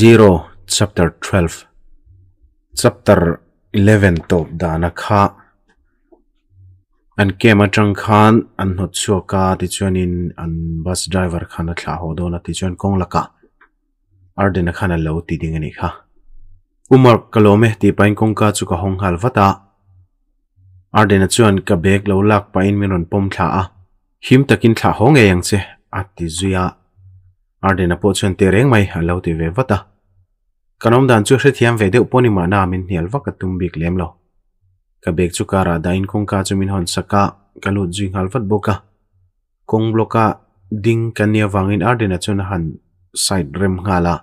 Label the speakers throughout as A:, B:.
A: zero chapter 12 chapter 11 to dana kha an kema chang khan an no chuo ka ti chuan in an bus driver khan a thla ho na ti chuan kong laka ar dena khan a lo ti ding kha umar kalome ti pain kong ka chu ka hong hal vata ar dena chuan ka bag lo lak pain MINON pom thla a him takin thla hong e yang che ati zuya ardin a po chuan te reng mai a lo ti ve vata kanom dan chu hre thiam ve deuh pawni ma na min hnial vaka tum bik lem lo ka bek chu kara da in kong ka chu min hon saka kalu jing hal vat boka kong bloka ding kania wangin ardin a chuan han side rem ngala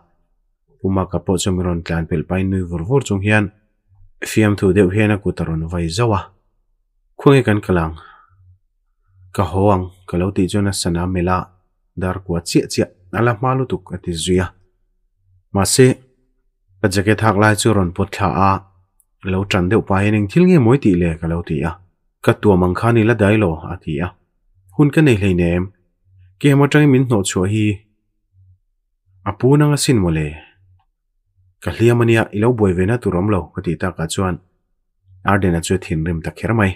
A: puma ka po chu miron tlan pel pai nui vur vur chung hian fiam thu deuh hian a ku taron vai zawa khungi e kan kalang ka hoang kalau ti chuan a sana mela dar kwa chia chia ngala malu tuk ati zuya. Masi, ka jake thak lai zu ron pot kha a, lau trande upaya ning til nge moiti ile ka lau tiya, ka tua mangkha ni la dailo ati ya. Hun ka nei lei neem, ki hama trangi min no chua hi, apu na nga sin mo Ka liya mania ilau boi vena tu rom lau kati ta ka chuan, arde na chua thin rim takhir mai.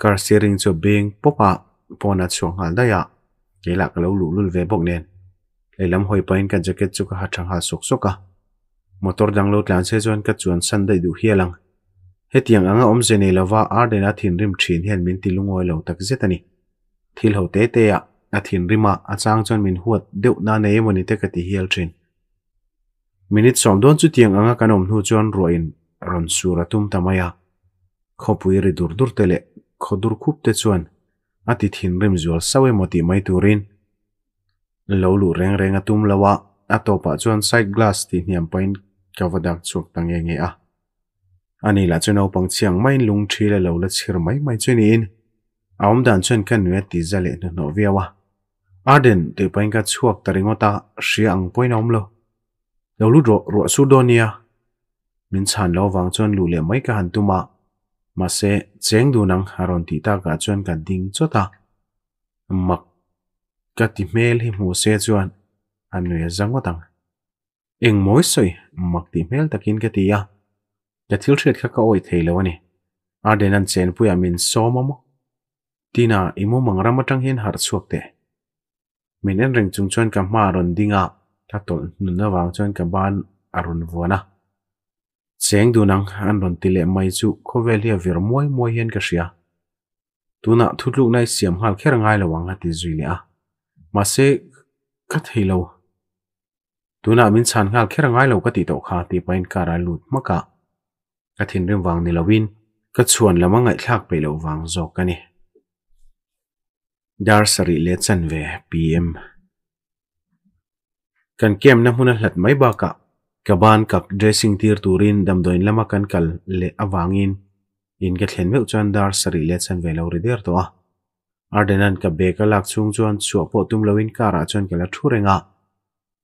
A: Ka bing popa, po na chua ngal ke lak lo lu lul ve bok nen leilam hoi pain kan jacket chu ka ha thang ha sok soka motor dang lo tlan se chuan ka chuan san dai du hialang hetiang anga om se nei lova ar dena thin rim thin hian min tilungoi lo tak zetani thil ho te te ya a thin rima a chang chuan min huat deuh na nei moni te ka ti hial thin minit som don chu tiang anga kanom hnu chuan roin ron sura tum tamaya à. khopui ri dur dur tele khodur khup te chuan ati thin rim zual sawe moti mai turin lo lu reng reng atum lawa atopa chuan side glass ti hniam pain kavadang chuk tang enge a ani la chuan opang chiang mai lung thi la lo la chhir mai mai chuan in aum dan chuan kan nu ti zale na no viawa arden te pain ka chuak taringota hriang poin om lo lo lu ro ro su donia min chan lo wang chuan lu le mai ka han tuma mà sẽ chẳng chén du nang haron ti ta mặc ka chuan kan ding chota mak ka ti mel hi mu se chuan an ne zango ta kinh moi soi à? ti mel takin ka ti ya ka thil nè, à ka oi thei lo ani mình an chen pu amin soma mo tina imu mangra trăng hin har chuak te min en reng chung chuan ka ma ron dinga thatol nunawang chuan ka ban à vua vuana cheng dunang an ron tile mai chu khovelia vir moi moi hian ka ria tuna thutluk nai siam hal kher ngai lawang ati zui a ma se ka theilo tuna min chan ngal kher ngai lo ka ti to kha ti pain kara lut maka ka thin rem wang ni lawin ka chuan lama ngai thlak pe lo wang zo ka ni dar sari le chan ve pm kan kem na huna hlat mai ba ka kaban kak dressing tir turin damdoin lama kan kal le awangin in ka thlen meu chuan dar sari le chan ve lo ri der to a ardenan ka beka lak chung chuan chu po tum loin kara chuan kala thu renga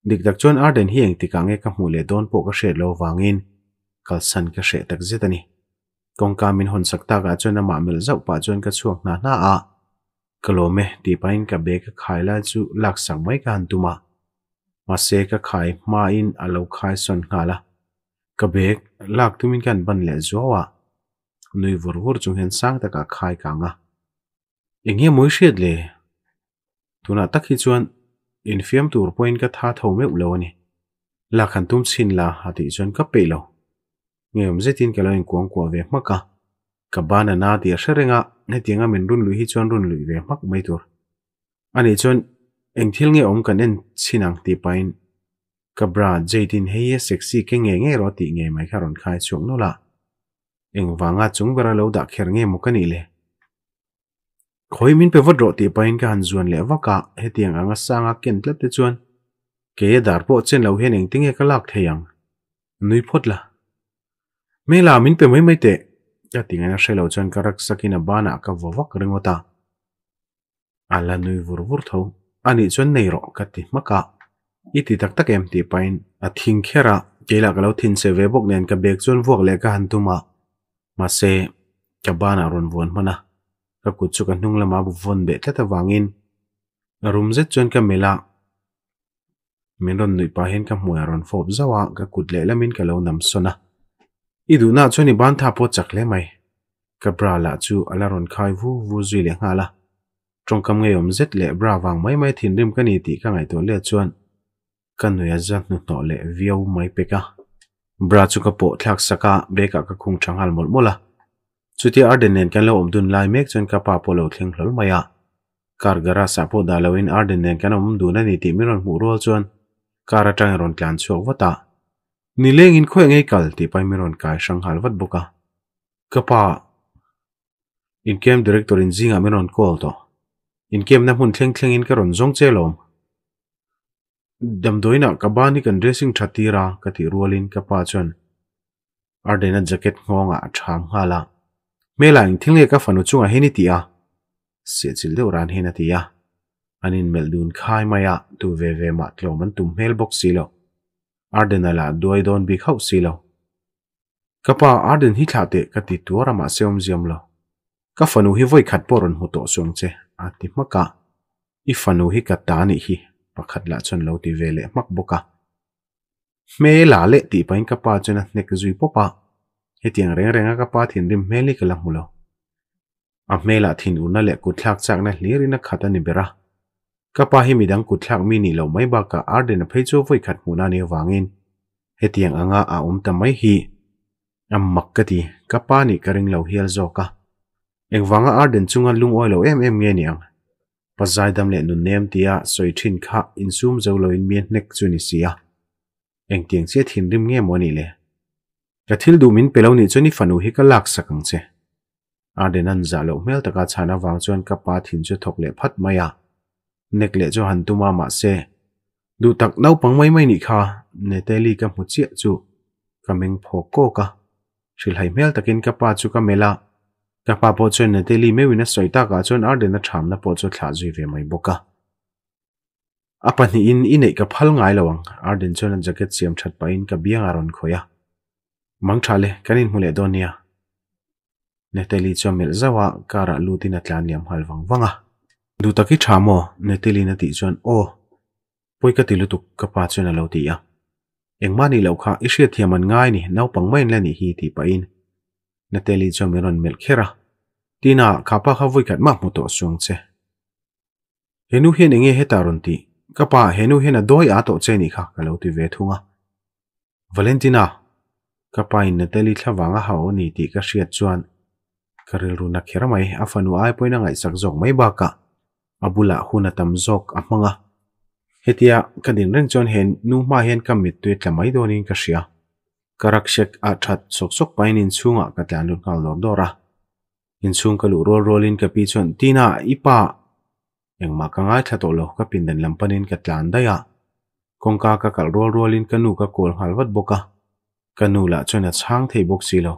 A: dik dak chuan arden hi eng tika nge ka hmu le don po ka she lo wangin kal san ka she tak zetani kong ka min hon sakta ga chuan ama mel zau pa chuan ka chuak na na a kalome ti pain ka beka khaila chu lak sang mai kan tuma mà mase ka khai ma in alo à khai son ngala ka bek mình tumin kan ban le zowa nui vur vur chung hen sang ta ka khai ka nga inge moi shed le tuna takhi chuan in fiam tur point ka tha tho me ulo à ni la khan tum chin la hati chuan ka pe lo ngem zetin ka lo in kuang kwa ve maka ka à. bana na dir sharenga tiếng tinga mình run lùi hi chuan run lùi lui mắc mak mai anh ani chuan anh eng thil nge om kan en chinang ti pain kabra jaitin heye sexy cái nghề nghe nge ro nghe nge mai kharon khai xuống là anh lâu nghe một cái mình chuang no la eng wanga chung bera lo da kher nge mukani le khoi min pe vod ro ti pain ka han zuan le waka hetiang anga sanga ken tlat te chuan ke dar po chen là hen eng tinge kalak theyang nui phot la me la min pe mai mai te ya tinga na shelo chuan karak sakina bana ta à là núi nui vurvur thau ani chuan nei rawh ka ti maka i ti tak tak em ti pain a thing khera keila ka lo thin se ve bok nen ka bek chuan vuak le ka han tuma ma se ka bana ron von mana ka kut chu ka hnung lama bu von be tata wangin rum zet chuan ka mela min ron nui pa hen ka hmuya ron fob zawa ka kut le lamin ka lo nam sona i du na chuan i ban tha po chak le mai ka bra la chu ala ron khai vu vu zui le nga la trong kam ngai ông rất le bra wang mai mai thin rim các ti ka ngai to le chuan kan noi azat nu to le viau mai peka bra chu ka po thlak saka beka ka khung thangal mol mola chuti ardenen kan lo om dun lai mek chuan ka pa polo thleng hlol maya kar gara sa po dalawin ardenen kan om dun ani ti miron mu ro chuan kar atang ron tlan chu wata nileng in khoi ngai kal ti pai miron kai shanghal wat boka kapa in kem director in zing à zinga còn call to in inkem na hun thleng thleng in ka ron zong che lom dam doina ka ba ni kan dressing thatira ka ti rualin ka pa chon ardena jacket ngong ngonga ah tham hala mela ing thingle ka fanu chunga heni ti a se chil deuh ran hena ti a anin meldun dun khai maya tu ve ve ma tloman tum mail box silo ardena la doi don bi khau silo kapa arden hi thate ka ti tuara ma seom ziam lo ka fanu hi voi khat poron hu to song che าติมักะอิฟานูฮิกตานิฮิปักขัดละชนโลติเวเลมักบุกะเมลาเลติปังกับปาจนะเนกจุย่ปปะเฮตียงเรงเรงกับปาทินริมเมลิกลังมุโลอาเมลาทินอุนเลกุทลักจากนะลเรินักขัดนิเบระกับปาฮิมิดังกุทลักมินิโลไม่บากะอาร์เดนเพจโจวิขัดมุนานิวังินเฮตียงอ่างอาอุมตะไมฮิอัมมักกะทีกับปานิกรริงเหลวเฮลโจกะ Ekvanga arden chunga lung oi lo em em nge niang. Pazai dam le nun nem tia soi thin kha in sum zo lo in mien nek chu ni sia. Eng tiang che thin rim nge mo ni le. Ka thil du min pelo ni chu ni fanu hi ka lak sakang che. Arden an za lo mel taka chana wang chuan ka pa thin chu thok le phat maya. Nek le chu han tuma ma se. Du tak nau pang mai mai ni kha ne te li ka mu chia chu. Ka meng pho ko ka. Shil hai mel takin ka pa chu ka mela. Gakpa pocho na deli mewi na soita ka chon arde na cham na pocho kha zui re mai boka. Apani in inay ka phal ngay lawang arde na chon jaket siyam chat pa in ka biya nga ron khoya. Mang chale kanin mule do niya. Na deli cho mil zawa kara luti na tlan liam hal vang vanga. Du taki chamo na deli na ti chon o. Poy ka tilutuk ka pa chon na lauti ya. Yang mani lau ka isi atiaman ngay ni nao pang main lani hii ti pa na teli jo tina kapa khawui kat ma muto sung henu hen nge he ti kapa henu hena doi ato che ni kha kalo ti ve thunga valentina kapa in na teli thlawanga ha o ni ti ka shiat chuan karil na khera mai afanu ai poina ngai sak jok mai ba ka abula huna tam jok a hetia kadin ren chon hen nu ma hen kamit tuit lamai donin ka shiat karakshek a chat sok sok pain in chunga ka tian lu kal lor dora in chung ka lu ro rolin ka pi chon tina ipa yang ma ka nga tha to lo ka pin den lam panin ka tian da ya kong ka ka kal ro rolin ka nu ka kol hal wat boka ka nu la chona chang thei bok si lo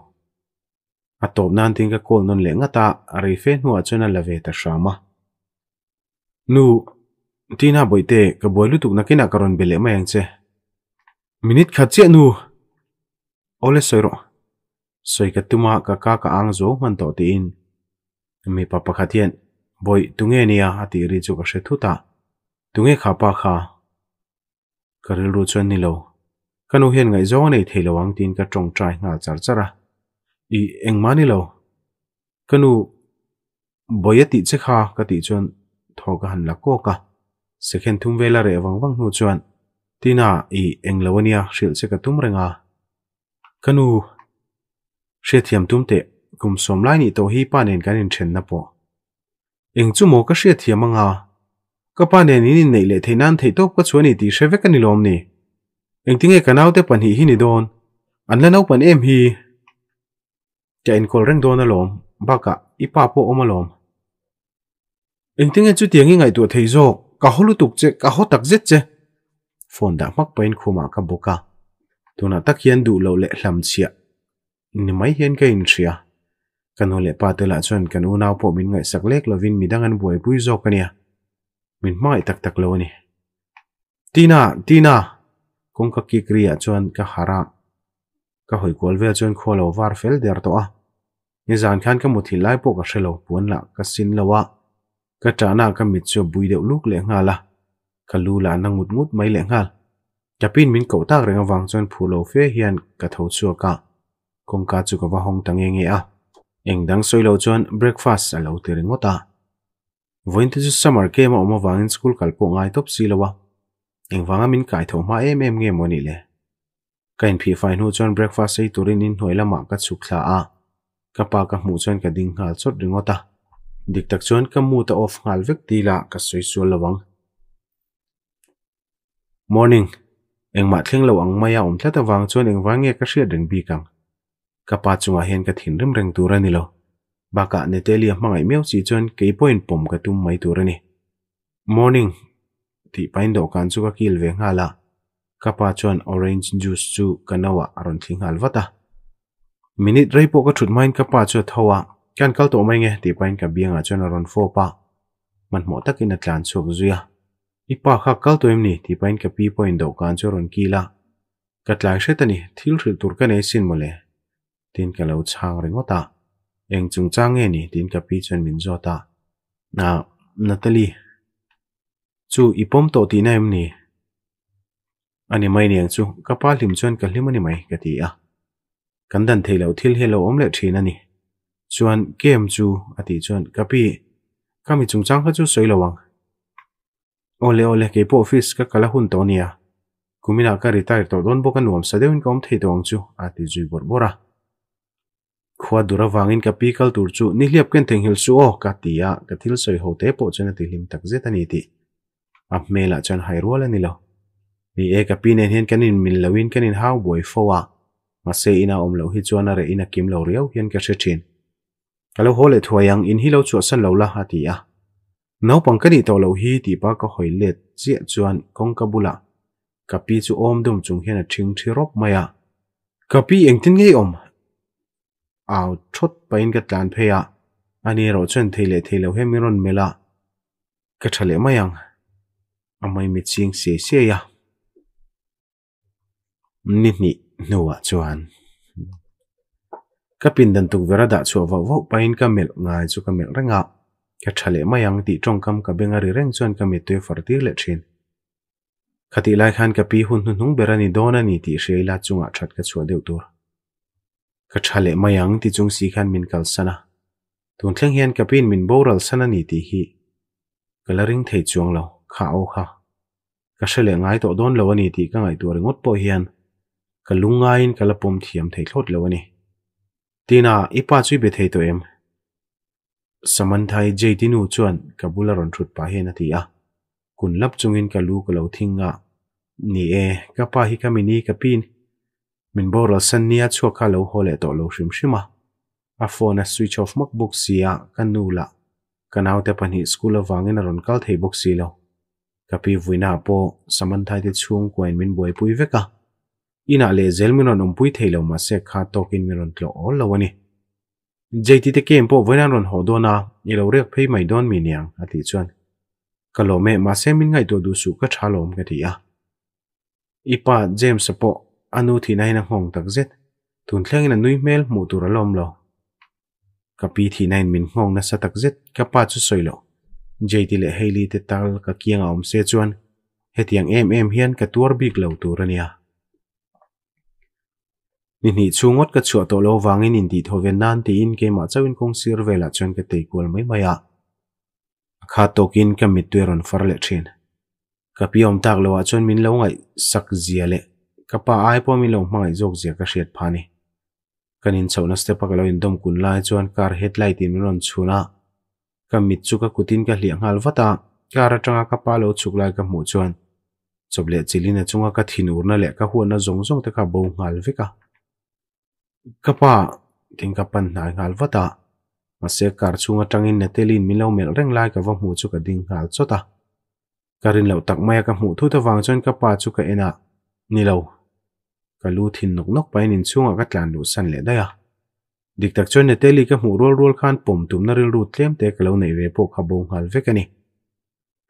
A: a top nan ka kol non le nga ta ri fe la ve ta shama nu tina boite ka boilu tuk ole soiro soi ka tuma ka ka ka ang zo man to ti in mi pa pa khatien boy tunge nia ati ri chu ka she thuta tunge kha pa kha karil ru chuan ni lo kanu hian ngai zo nei theilawang tin ka tong trai nga char chara i engma ni lo kanu boyati che kha ka ti chuan tho ka han la ko ka second thum vela re wang wang nu chuan tina i englawania hril che ka tum renga kanu she thiam tumte kum somlai ni to hi panen kan in thenna po eng chu mo ka she thiam anga ka panen ni nei le theinan thei top ka chuani ti sheve ka nilom ni eng tinge kanau te pan hi hi ni don an lanau pan em hi cha in kol reng don alom baka ipa po omalom eng tinge chu tiangi ngai tu thei zo ka holu tuk che ka ho tak zet che phone da mak pain khuma ka boka tôi tuna tak hian du lo le hlam chia ni mai hian cái in thria kanu le pa te la chuan kanu nau po min ngai sak lek lovin midang an buai pui zo kania mình mãi tak tak lâu nè. tina tina kong ka ki kriya à chuan ka hara ka hoi kol ve chuan kholo war fel der to a ni zan khan ka muthi lai po ka shelo puan la ka sin lawa ka tana ka mit chu bui deuh luk le nga la ka lu la na ngut ngut mai le ngal mình cậu ta tapin min ko tak renga wang chon phulo fe hian ka tho chu ka kongka chu ka nghe hong tang enge a engdang soilo chon breakfast ở lâu alo te ringota voin te chu summer ke ma oma wangin school kalpo ngai top à. Anh silowa engwanga min kai tho mà em em nghe nge moni le kain phi fine hu chon breakfast ei turin in hoila ma ka chu khla a ka pa ka mu chon ka ding hal chot ringota dik cho anh ka mu ta off hal vek tila ka soi su lawang morning eng ma thleng lo ang maya om thlata wang chuan eng wange ka hria reng bi kang kapa chunga hen ka thin rem reng tur ani lo baka ne te li hmangai meu chi chuan ke point pom cái tum mai tur ni, morning ti pain do can chu ka kil ve nga la kapa chuan orange juice chu canawa aron thing hal wata minute rai po ka thut main kapa chu thowa kan kal to mai nghe ti pain ka bianga chuan aron fo pa man mo takin atlan chuk zuya i paa xaak kaalto emni, ti paayin ka pii poayin do kaancho ronkii laa. Ka tlaaxeetani, thiil ril turka naysin mo lea. Tiin ka lau caang ringo taa, eeang chung chang ee ni, tiin ka pii chuan minzo taa. Na nataali, chu i paam toati na emni, aani maayi neang chu, ka paa lim chuan ka limaani maayi ka ti yaa. Ka ndan thiil lau thiil hei ni. Chuwaan kiayam chu, aati chuwaan ka pii, chung chang kachoo xoay loo Ole ole kei po office ka kala hun to nia. Kumina ka retire to don boka nuam sa deun kom thei tong chu ati zui bor bora. Khwa dura wangin ka pikal tur chu ni hliap ken theng hil su o oh, ka tia ka thil soi ho te po chena ti lim tak ti. Ap mela chan hairuala ni lo. Ni e ka pinen hian kanin min lawin kanin how boy fowa. Mase ina om lo hi chuan re ina kim lo riau hian ka se thin. Kalau hole thuayang in hi lo chu san lo la hatia. nấu bằng cái to lo hi thì pa có hỏi liệt chia chuan kong ka bula kapi chu om dum chung hian a thing thi rop maya kapi engtin ngei om aw thot pain ka tlan pheya ani ro chen theile theilo he miron mela ka thale mayang amai mi ching se se ya ni ni nuwa chuan kapin đã tuk verada chu vaw vaw cái ka mel ngai cái ka mel renga kya thale mayang ti tongkam ka benga ri reng chuan tuyệt mi tui fartir le thin khati lai khan ka pi hun hun hung berani dona ni ti sheila chunga that ka chua deu tur ka thale mayang ti chung si khan min kal sana tun thleng hiền ka pin min boral sana ni ti hi coloring thei chuang lo kha o kha ka shele ngai to don lo ani ti ka ngai tur ngot po hian ka lungain kala pom thiam thei thlot lo ani tina ipa chui be thei to em samanthai jaitinu chuan kabula ron thut pa hen athi a kunlap chungin kalu kalo thinga ni e kapa hi kamini kapin min boral san nia à chua kha lo hole to lo shrim shrima à? a phone a à switch off mak book sia kanula kanau te pani school awangin ron kal thei book si lo kapi vuina po samanthai te chung koin min boi pui veka ina le zelminon umpui thei lo ma se kha tokin miron tlo all lawani JT te kem po voina ron ho dona ilo rek phei mai don mi niang ati chuan kalome ma semin ngai to du su ka thalom ka thia ipa james po anu thi nai na hong tak zet tun thleng na nui mel mu tur alom lo kapi thi nain min hong na satak zet ka pa chu soilo JT le heili te tal ka kiang om se chuan hetiang em em hian ka tur bik lo tur ania ni hnih chungot ka chua to lo wangin in ti thoven nan ti in ke ma chawin kong sir vela chon ka te kul mai maya kha tokin ka mitweron farle thin ka piom tak lo chon min lo ngai sak zia le ka pa ai po mi lo mai jok zia ka shet phani kanin chawna step ka lo in dom kun lai chuan kar headlight in ron chuna ka mit chu ka kutin ka hliang hal wata ka ra tanga ka pa lo chuk lai ka mu chuan choble chilina chunga ka thin urna le ka huana zong zong te ka bo ngal veka kapa king kapan nai ngal vata mase kar chunga tangin na telin milo mel reng lai ka vamu chu ka ding hal chota karin lo tak maya ka mu thu ta wang chon kapa chu ka ena nilo ka lu thin nok nok pain in chunga ka tlan lu san le daya dik tak chon na teli ka mu rol rol khan pom tum na ril ru tlem te ka lo nei ve po kha bong hal ve kani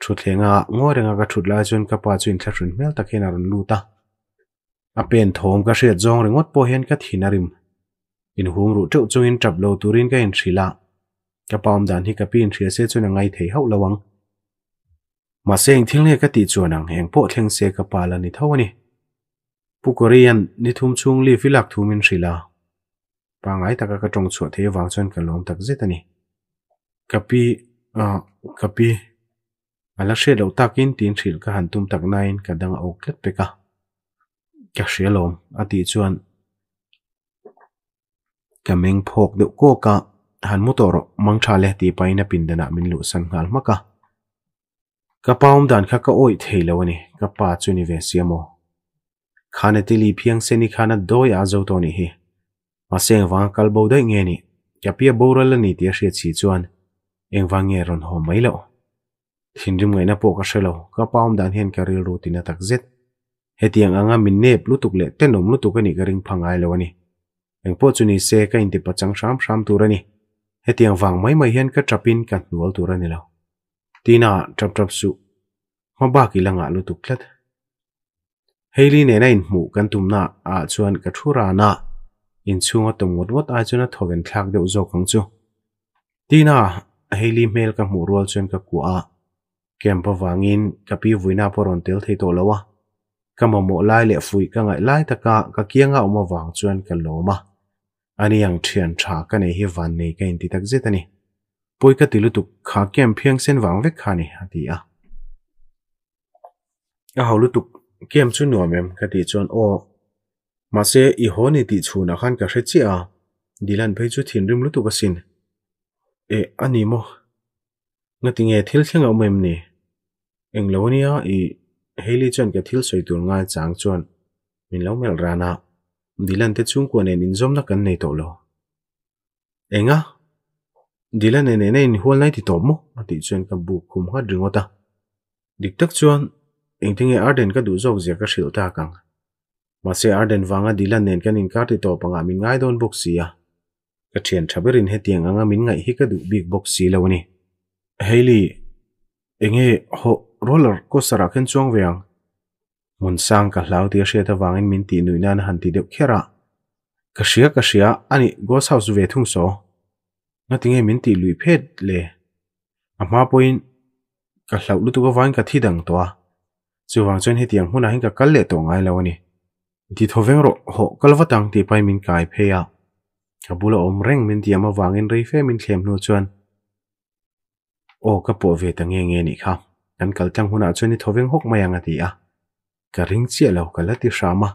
A: thu thlenga ngorenga ka thut la chon kapa chu in thla thun mel takin aron lu ta apen thom ka hriat jong rengot po hian ka thinarim in hum ru teu chung in trap lo turin ka in la ka pom dan hi ka pin thria se chu na ngai thei hau lawang ma seng thing le ka ti chu nang heng po thleng se ka pala ni thawani pukorian ni thum chung li filak thumin thrila pangai taka ka tong chu the wang chon ka lom tak zetani kapi a kapi ala she lo takin tin thril ka han tum tak nain ka dang au klet peka ka she lom ati chuan kameng phok du ko ka han mu tor mang tha le ti paina pin dana min lu san ngal ma ka ka paum dan kha ka oi thei lo ni ka pa chu ni ve si mo khane ti li phiang se ni khana do ya zo to ni hi ma se wa kal bo dai nge ni ya pia bo ral ni ti a she chi chuan eng wa nge ron ho mai lo na po ka she ka paum dan hen ka ril ru tak eng po chuni se ka inti pachang sham sham turani hetiang wang mai mai hian ka trapin kan nual turani lo tina trap trap su maba ki langa lu tuklat heili ne na in mu kan na a chuan ka thura na in chunga tumwat wat a chuna thoven thlak deuh zo kang chu tina heili mail ka mu rol chuan ka kuwa kempa wangin kapi vuina poron tel thei to lawa kamamu lai le fui ka cả lai kia ka mà oma wang chuan ka mà. อันนี้ยังเชียนชากันเในฮิวันนี้ก็อินติตักเจตันี่ปุ้ยก็ติลุตุกขาเกมเพียงเส้นวางเวกขานี่ดีอ่ะเอาลุตุกเกมชุนหัวยเมมก็ดีจนโอมาเสียอีหัวนี่ติชูนะขันกับเชจิอ่ะดิลันไปจุดทิ้งริมลุตุกสินเอออันนี้โมั้งติเงี้ยทิลเชงเอาเมมนี่เอ็งเล่าเนี่ยอีเฮลิจจนกับทิลสวยตัวง่ายจังจวนมินเล่าเมลรานา Dylan te chung kwa nen inzom na kan nei tolo. Enga? Dylan nen ene in hual thì ti tomo a ti chuan ka bu kum ha dringo ta. Dik tak chuan anh thấy e arden ka đủ zog zia ka shil ta kang. mà xe arden vắng vanga Dylan nen kan in ka ti to panga min ngai don bok siya. Ka chien chabirin he tiang anga min ngai hi ka du big bok si lawani. anh enge ho roller có ra ko sarakin chuang anh. มุนสังกัลลาวที่เชื่อว่างินมินตีนุยนันหันติเดียวเคระกษียกษียอันนี้ก็สาวสเวทุงโซนั่นถึงไอ้มินตีลุยเพ็ดเลยอำมาปุนกัลลาวลุตุกว่างกับที่ดังตัวสิว่างจนเฮียงหุนาหินกับกัลเล่ตัวง่ายแล้ววันนี้ที่ทวิงรถหกกัลวัดังที่ไปมินกายเพียะกับบุลอมเร่งมินตียมาวางเงินรีเฟมินเข้มนชวนโอ้กับปวดเวทังเงี้ยเงี้ยนี่ครับนั่นกัลจังหุนอาจจนที่ทวิงหกไม่ยังอ่ะที่อ่ะ ka ring chia lo ka lati shama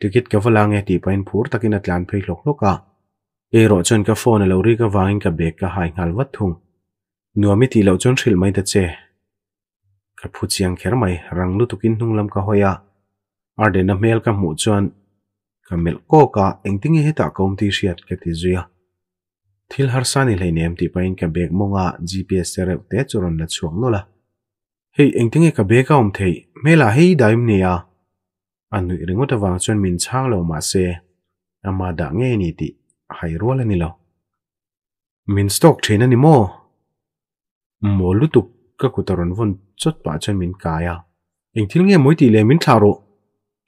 A: ticket ka wala nge ti pain phur takin atlan phei lok à, e ro chon cái phone lâu ri cái wangin cái bek ka hai ngal wat nuôi mít thì lâu chon hril mai ta che cái phu chiang kher mai rang lu tukin hnung lam ka hoya à. arde na mel ka mu chuan ka mel ko anh tính he ta kom ti shiat ka ti zuya thil har sani leinem ti cái ka bek monga à, gps serep nó churon xuống chuang nola anh bé hei engtinge ka beka om thei mela hei daim nia anu ringota wang chuan min chang lo ma se ama da nge ni ti hai rol ani lâu. min stock nị thin ani mo mo lutuk ka kutaron von chot pa chuan min kaya engthil nge moi ti le min tharo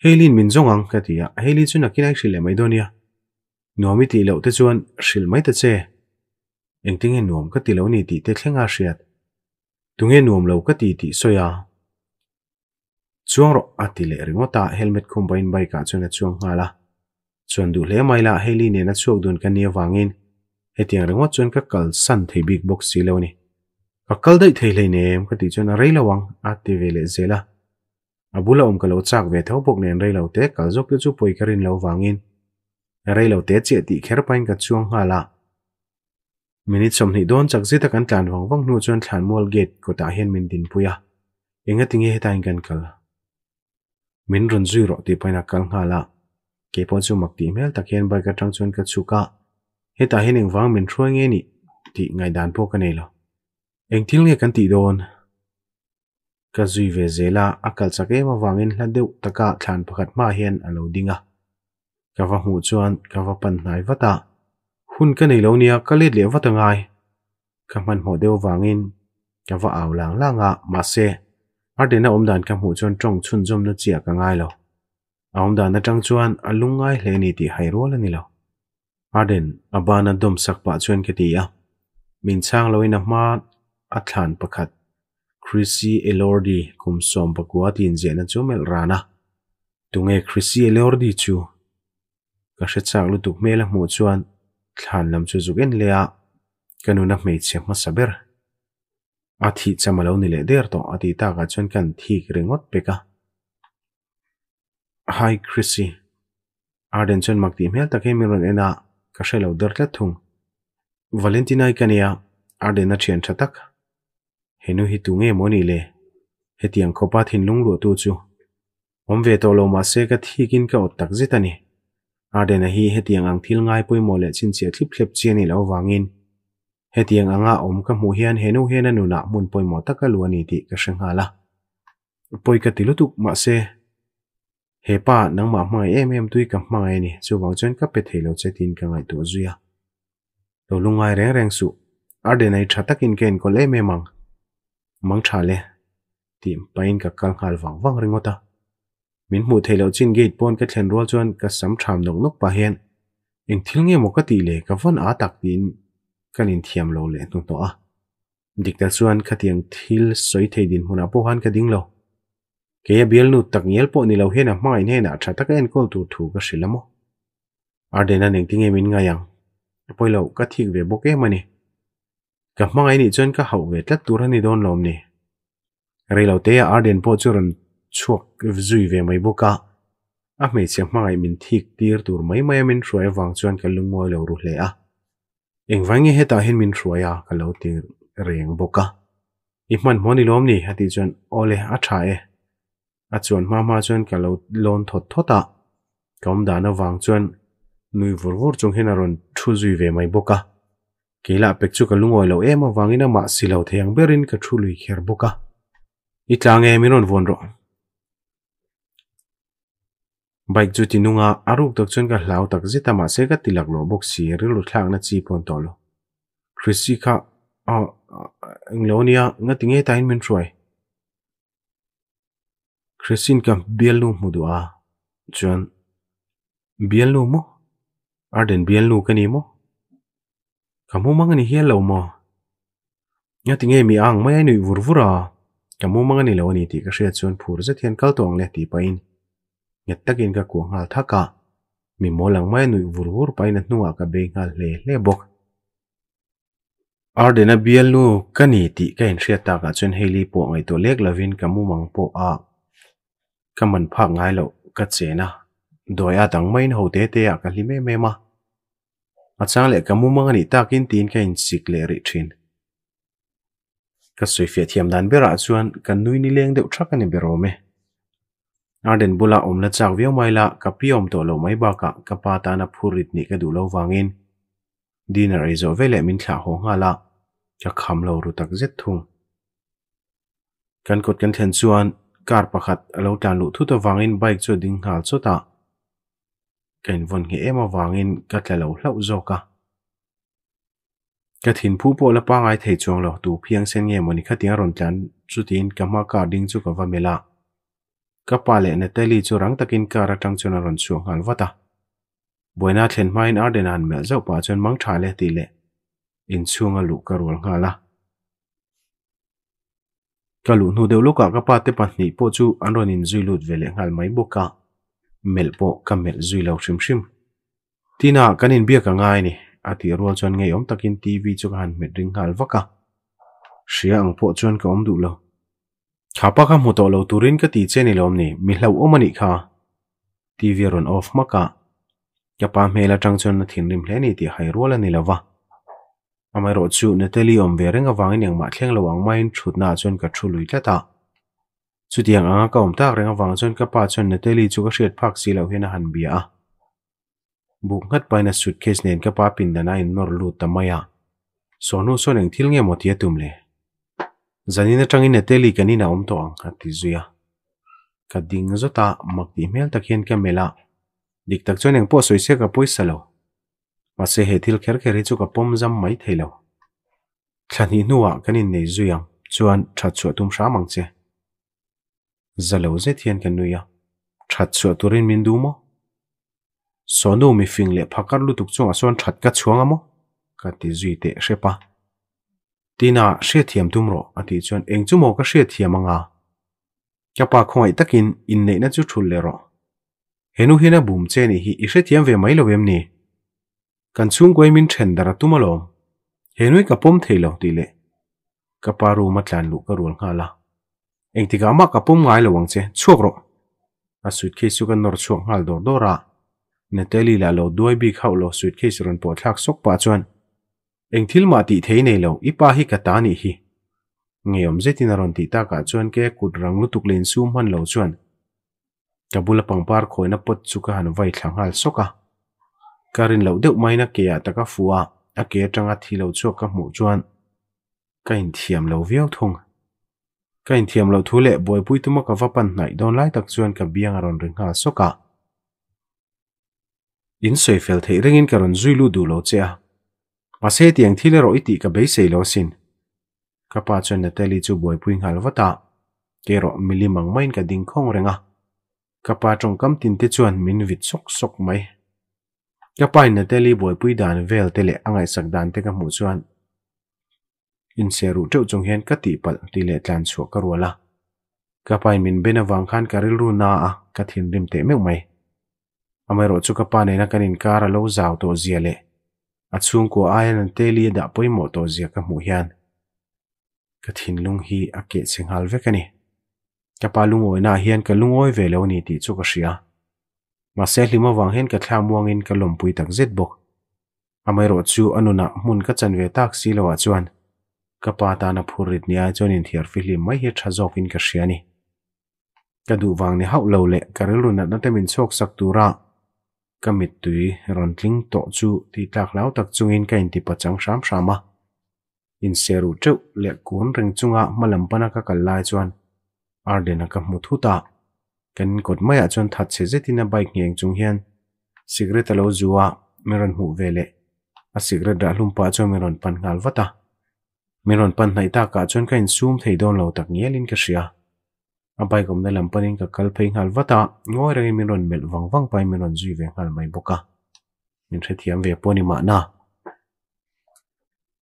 A: helin min zongang ka tia helin chu nakina shile mai donia nuami ti lo te chuan shil mai ta che engtinge nuam ka ti lo ni ti te thlenga hriat tunge nuam lo ka ti ti soya chuang ro ati le ringota helmet combine bain bai ka chuna chuang hala, chuan du le mai la heli ne na chuak dun kan ne wangin hetiang ringo chuan ka kal san thei big box si lo ni ka kal dai thei le ne em ka ti chuan a rei lawang ati ve le zela abula om ka lo chak ve tho bok nen rei lo te kal zok te chu poi karin lo wangin rei lo te che ti kher pain ka chuang hala minute som ni don chak zita kan tlan wang wang nu chuan thlan mua gate ko ta hian min din puya enga tingi heta in kan cả, min run zui ro ti paina kal nga la ke pon chu mak ti mel takian bai trang tang chuan ka chuka heta hian eng wang min thruang nghe nị, ti ngai đàn po ka nei lo eng thil nge kan ti don ka mà ve anh akal chake tất cả hla deuh taka thlan pakhat ma hian alo dinga ka wa hu chuan ka wa pan vất vata ุณก็ในเหลาเนียก็เล็ดเหลียวว่าตังไงคำพันหัวเดียววางอินจำว่าเอาหลังล่างอ่ะมาเสซอาเดน่าอมดานคำหัูจนจงชุนจมน่ะเจียกง่ายล่ะออมดานน่ะจังชวนอลุงไงเลยนนี่ที่ให้รัวเลยนี่เหรออาเดนอับานัดดมสักปะชวนกี่ทีอ่ะมินช่างเราเองนะมาอัฐานประคัดคริสซี่เอลอร์ดีคุมสอมประกวดทีนเจียนจมเอลรานะตุงเอคริสซี่เอลอร์ดีชูก็เช็ดจากลูกตุ๊กเมลหมูชวน thlan lam chu zuk en lea kanuna hmeichhe ma saber a thi chamalo ni le der to ati ta ga chon kan thik rengot peka hi chrissy arden chon makti mel takhe miron ena ka shelo der tla thung valentina ikania arden a chen thatak henu hi tunge moni le hetiang khopa thin lung lu tu chu om ve to lo ma se ka thikin ka ot tak zitani Arden a hi hetiang ang thil ngai pawimawh leh chin chia thlip thlep chian i lo wangin hetiang anga om ka hmu hian heno hian anuna mun pawimawh taka lu ani tih ka hrenga la poi ka tilutuk ma se he pa nangma hmai em em tui ka hmangai ni chuwang chuan ka pe theilo che tin ka ngai tu zuya lo lungai reng reng su arden ai thatakin ken ko le me mang mang tha le tim pain ka kal ngal wang wang ringota min hmuh theih lo chin gate pawn ka thlen rual chuan ka sam tham nok nok pa hian eng thil nge maw ka ti le ka von a tak tin kan in thiam lo le tu to a dikta chuan khatiang thil soi thei din hmuna po han ka ding lo ke ya bial nu tak ngel po ni lo hena mai ne na tha tak en kol tu thu ka shilamo ardena neng tinge min nga yang poilo ka thik ve boke mani ka hmangai ni chuan ka hau ve tlat tur ani don lom ni relo te arden po churan chuộc về à? chuak zui ve mai boka a me che mai min thik tir tur mai mai min à. wang chuan ka hết lo hình mình a à? wangi heta hin min roi a ka lo tir đi boka i man moni lom ni hati chuan ole a tha e a chuan ma ma chuan ka lo lon thot thota ah. kom dana wang chuan nui vur vur chung hin aron thu zui ve mai boka kila pek chu ka lungoi lo em awangina ma silo theyang berin ka thu lui kher nghe mình em inon rồi bike chu tinunga aruk tak chun ka hlau tak zeta ma se ka tilak lo bốc si rồi lột thlak na chi pon tao lo chrissy kha a tiếng nga tinge mình rồi troi christin kam bielu mu du a chuan bielu mo arden bielu ka ni mo kamu mang ni hialo mo nga tinge mi ang mai à vurvura kamu mang anh lo ni ti ka she chuan phu rất thiên kal tong le ti pain ngetakin ka kuangal thaka mi molang mai nui vurvur paina hnunga ka bengal hle hle bok ardena bialu kani ti ka in hria ta ka chen heli po ngai to lek lavin kamu mang po a kaman phak ngai lo ka chena doya dang main ho te te a ka lime me ma achang le kamu mang ni takin tin ka in sik le ri thin ka sui fia thiam dan bera chuan kan nui ni leng deuh thakani berome Arden bula om la chak vio mai la ka piom to lo mai baka ka pata na phurit ni ka du lo wangin. Dinner ei zo vele min thla ho nga la ka kham lo ru tak zet thung. Kan kot kan then chuan kar pakhat alo tan lu thu to wangin bike chu ding hal chu ta. Kan von nge ema wangin ka tla lo hlau zo ka. Ka thin phu po la pa ngai thei chuang lo tu phiang sen nge moni khatia ron tlan chu tin ka ma ka ding chu ka va mela. kapa le na teli chu rang takin kar atang chuna ron chu ngal wata boina thlen main arden an mel zo pa chon mang tha à le à, à ti le in chunga lu karol ngala kalu nu deu luka kapa te pahni po chu anron in zuilut vele ngal mai boka mel po ka mel zuilau shim shim tina kanin bia ka ngai ni ati rual chon ngei om takin tv chu han met ring hal waka sia ang po chon ka om du lo Kapag ang muto lo turin ka tiche nilom ni mihlaw umani ka. Tivya ron of maka. Kapag may latang chon na tinrim le ni ti hayruwala nila va. Amay rochu na tali om vere nga vangin yang matliang lawang mayin chut na chon ka chului tata. Chuti ang anga ka umtak re nga vang chon ka pa chon na tali chuka siyat pak silaw hiyan na hanbiya ah. Bukat pa suitcase na yun ka pa pinda na yun norlu tamaya. Sonu son til nga motiya tumle. zanina changi na teli kani na omto ang ati zuya. Kading zo ta magdimel takyan mela. Diktak zo po soy ka po'y salaw. Masi hetil ker ka pom zam may thailaw. Kani nuwa kani na zuya. Zuan cha chua tum nuya. Cha chua mo. So nu le pakar lutuk chua son cha nga mo. Kati zuy te shepa. tina hria thiam tumro ati chuan eng chu mo ka hria thiam anga kapa khoi takin in nei na chu thul le ro henu hina bum che ni hi i hria thiam ve mai lo vem ni kan chung goi min then dara tumalo henui ka pom theilo ti le kapa ru ma tlan lu ka rul nga la eng ti ga ma ka pom ngai lo wang che chuak ro a suit case chu kan nor chuak ngal dor dora ne teli la lo duai bi khau lo suit case ron po thak sok pa chuan eng thil ma ti thei nei lo ipa hi ka ta ni hi ngeom tin aron ti ta ka chuan ke kut rang lu tuk len sum han lo chuan kabula pangpar khoina pot chuka han vai hal soka karin lo deuh maina ke ya taka fuwa a ke tanga thilo chuak ka mu chuan ka in thiam lo viau thung ka in thiam lo thu le boi pui tuma ka va pan nai don lai tak chuan ka biang aron ring ha soka in soi fel thei ringin karon zui lu du lo chea ase tiang thile rồi ít cả bei sei lo xin, sin kapa chen na teli chu boi puing hal wata ke ro mili mang main không ding khong renga kapa à. trong cầm tin te chuan min vit sok sok mai kapa in na teli boi pui dan vel tele angai sạc đàn te ka mu chuan in se ru teu chung hian ka ti pal ti le tlan cả ka ruala kapa in mình bên wang khăn karil ru na a ka thin rim te meu mai amai ro chu này ne na kanin kara lo zau to zia lệ a chung ko ayan an te li da pawimawh tawh zia ka hmuh hian ka thin lung hi a keh chenghal vek ani ka pa lungawina hian ka lungawi ve lo ni tih chu ka hria mase hlima wang hian ka thla muangin ka lompui tak zet bawk amairo chu anuna chân về chanve tak si lo chuan ka pa ta na phurit nia nên in thiar filim mai hi tha jok in ka hriani ka du wang ni hau lo le ka rilun na tamin sắc sak tura kamit tui ron tling to chu ti tlak lau tak chungin ka in ti pachang sham shama in seru teu le kun ring chunga malam pana ka kallai chuan ardena ka một thu ta kan kot maya chuan that che zetina bike ngeng chung hian cigarette lo zuwa meron hu vele a cigarette da lum pa chu meron pan ngal wata meron pan nai ta ka chuan ka in sum thei lâu lo tak ngelin ka hria abai gom dalam panin ka kalphei ngal wata ngoi rangi min ron mel wang wang pai min ron zui ve ngal mai boka min the thiam ve poni ma na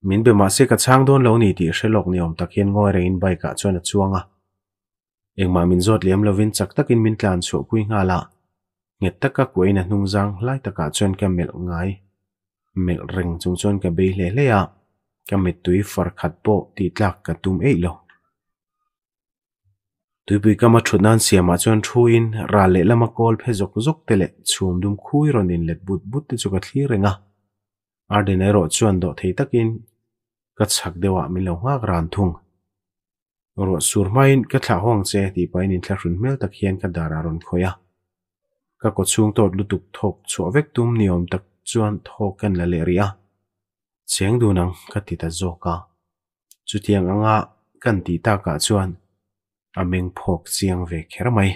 A: min be ma se ka chang don lo ni ti shelok ni om takin ngoi rein bai ka chona chuanga engma min zot liam lovin chak takin min tlan chu kui ngala nget taka kuina hnung jang lai taka chon ka mel ngai mel reng chung chon ka be le le ya ka met tui far khat po ti tlak ka tum ei lo Tuibii ka matruu naan siyama juan thuwiin raa leela makool pe zoku-zoku te leek tsuuum duum kuwi ron in leek buit-buit dee juu ka tliiri nga. Aardin ee roo tsuuan doot hee taa kiin gac haak dee waa mi loo ngaa garaan thuuung. Uroo suru maayin gac laa hua ngaa zee diipaayin in tlaa khruun meel tak hii an ka dhaa ron koo Ka koo tsuung toot lu duc thook tsuu avek tuum tak juu an thook kan laa leeri yaa. Siyaang duu naang gac titaa zook ka. Chuu tiang a nga aming phok siang ve khera mai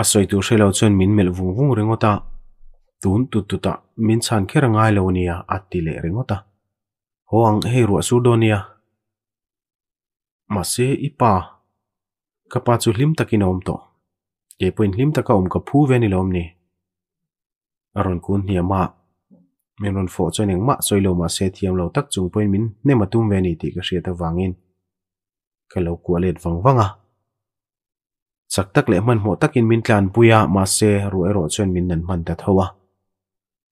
A: a soi tu shelo chon min mel vung vung ringota tun tu tu ta min chan khera ngai lo nia ati le ringota hoang he ru su donia ma se ipa kapa chu lim takin om to ke point lim ta ka ka phu ve ni lom ni aron kun hi ma min ron fo chaining ma soi lo ma se thiam lo tak chung point min ne ma tum ve ni ti cái kalau kualet vang vanga à? chak tak le man mo takin min tlan puya ma se ru ero chen min nan man ta thowa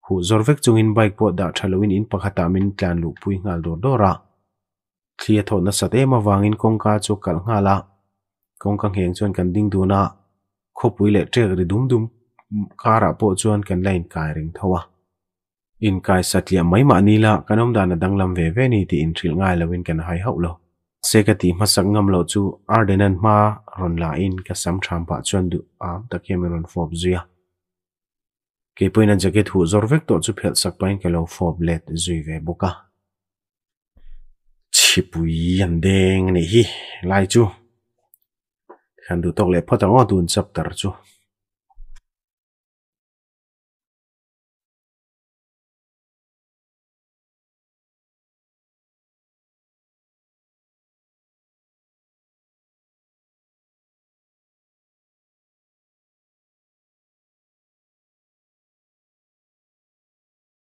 A: hu zorvek chungin bike po da thaloin in pakhata min tlan lu pui ngal dor dora thlia tho na sate ma wangin kongka chu kal ngala kongka heng chon kan ding du na khopui le tre ri dum dum kara po chuan lên lain kai ring thowa in kai satlia mai ma nila kanom dana danglam ve về ni ti in thil ngai lawin kan hai hậu lo sẽ cái sekati masak ngam lo chu à, ardenan ma ron la in ka sam tham pa chuan du am takemeron fob zuya ke poina jacket hu zor vek to chu phel sak pain ke lo fob let về ve boka chi bùi yan deng này hi lại chu khan du tok le phata ngo dun chap tar chu